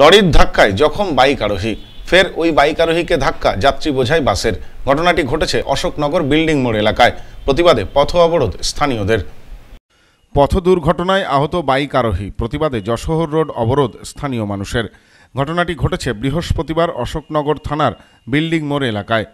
লরির ধাক্কায় যখন বাইক আরোহী ফের ওই বাইক আরোহীকে ধাক্কা যাত্রী বোঝাই বাসের ঘটনাটি ঘটেছে অশোকনগর বিল্ডিং মোড় এলাকায় প্রতিবাদে পথ অবরোধ স্থানীয়দের পথ দুর্ঘটনায় আহত বাইক আরোহী প্রতিবাদে যশোহর রোড অবরোধ স্থানীয় মানুষের ঘটনাটি ঘটেছে বৃহস্পতিবার অশোকনগর থানার বিল্ডিং মোড় এলাকায়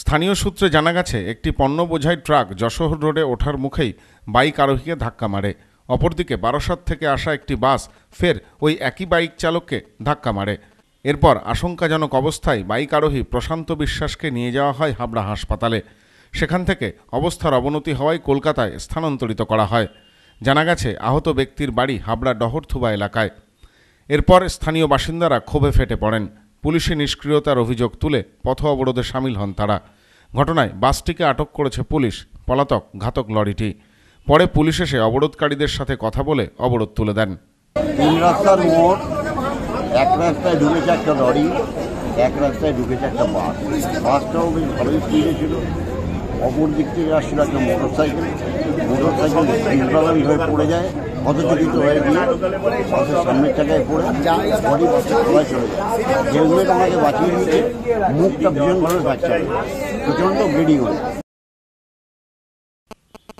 স্থানীয় সূত্রে জানা গেছে একটি পণ্য বোঝাই ট্রাক যশোহর রোডে ওঠার মুখেই বাইক আরোহীকে ধাক্কা মারে অপরদিকে বারোসাত থেকে আসা একটি বাস ফের ওই একই বাইক চালককে ধাক্কা মারে এরপর আশঙ্কাজনক অবস্থায় বাইক আরোহী প্রশান্ত বিশ্বাসকে নিয়ে যাওয়া হয় হাবড়া হাসপাতালে সেখান থেকে অবস্থার অবনতি হওয়ায় কলকাতায় স্থানান্তরিত করা হয় জানা গেছে আহত ব্যক্তির বাড়ি হাবড়া ডহরথুবা এলাকায় এরপর স্থানীয় বাসিন্দারা ক্ষোভে ফেটে পড়েন পুলিশি নিষ্ক্রিয়তার অভিযোগ তুলে পথ অবরোধে সামিল হন তারা ঘটনায় বাসটিকে আটক করেছে পুলিশ পলাতক ঘাতক লরিটি পরে পুলিশ এসে অবরোধকারীদের সাথে কথা বলে অবরোধ তুলে দেন তিন রাস্তার মোড় এক রাস্তায় ঢুকেছে একটা লরি এক রাস্তায় ঢুকেছে একটা বাস বাসটাও বেশ ভালোই স্পিডে ছিল অপর দিক থেকে আসছিল একটা motorcycle motorcycle imbalance হয়ে পড়ে যায় হতচকিত হয়ে গিয়ে বাসের সামনের চাকায় পড়ে বডি বাসে চলে চলে যায় হেলমেট আমাকে বাঁচিয়ে দিতে মুখটা ভীষণভাবে বাচ্চা প্রচণ্ড বেড়ি হয়